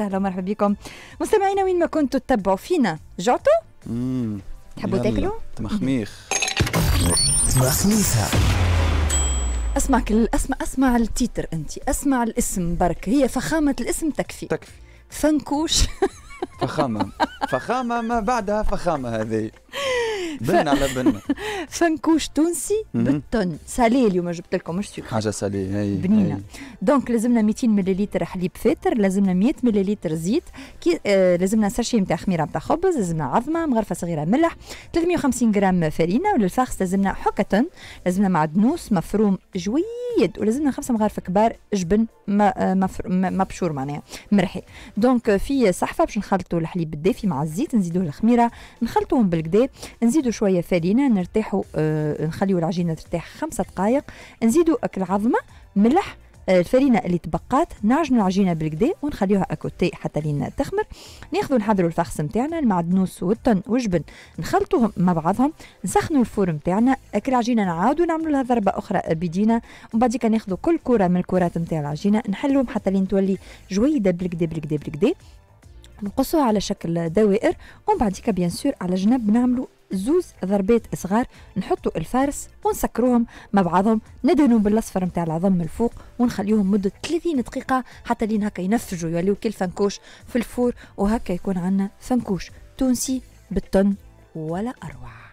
اهلا ومرحبا بكم مستمعينا وين ما كنتوا تتبعوا فينا جعتوا؟ امم تحبوا تاكلوا؟ تمخميخ مخميخة اسمع كل اسمع اسمع التيتر انت اسمع الاسم برك هي فخامة الاسم تكفي تكفي فنكوش فخامة فخامة ما بعدها فخامة هذه بن على بن فنكوش تونسي بالطن سالي اليوم جبت لكم مش سكر حاجه سالي هي بنينه دونك لازمنا 200 مليلتر حليب فاتر لازمنا 100 مليلتر زيت كي آه لازمنا ساشي نتاع خميره نتاع خبز لازمنا عظمه مغرفه صغيره ملح 350 غرام فرينه وللفخص لازمنا حكه لازمنا معدنوس مفروم جويد ولازمنا خمسه مغارف كبار جبن مبشور معناها مرحي دونك في صحفه باش نخلطوا الحليب الدافي مع الزيت نزيدوه الخميره نخلطوهم بالكدا نزيدو نزيدوا شويه فرينه نرتاحوا آه نخليوا العجينه ترتاح خمسة دقائق نزيدوا اكل عظمه ملح آه، الفرينه اللي تبقات نعجنوا العجينه بالكدا ونخليوها اكوتي طيب حتى لين تخمر ناخذوا نحضروا الفخس نتاعنا المعدنوس والطن والجبن نخلطوهم مع بعضهم نسخنوا الفور نتاعنا اكل العجينه نعاودوا نعملوا لها ضربه اخرى بيدينا ومن بعد ناخذوا كل كره من الكرات نتاع العجينه نحلوهم حتى لين تولي جويده بالكدا بالكدا بالكدا نقصوها على شكل دوائر ومن بعديك بيان سور على جنب نعملوا زوز ضربات صغار نحطوا الفارس ونسكروهم مع بعضهم ندهنهم بالاصفر نتاع العظم من الفوق ونخليهم مده 30 دقيقه حتى لين هكا ينفجوا يوليو كالفنكوش في الفور وهكا يكون عندنا فنكوش تونسي بالطن ولا اروع